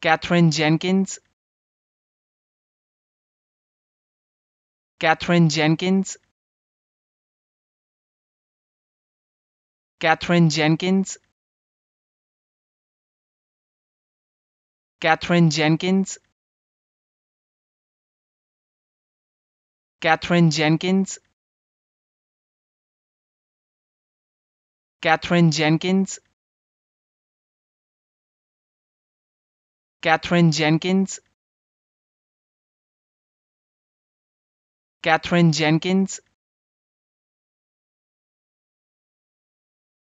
Catherine Jenkins Catherine Jenkins Catherine Jenkins Catherine Jenkins Catherine Jenkins Catherine Jenkins Catherine Jenkins, Catherine Jenkins,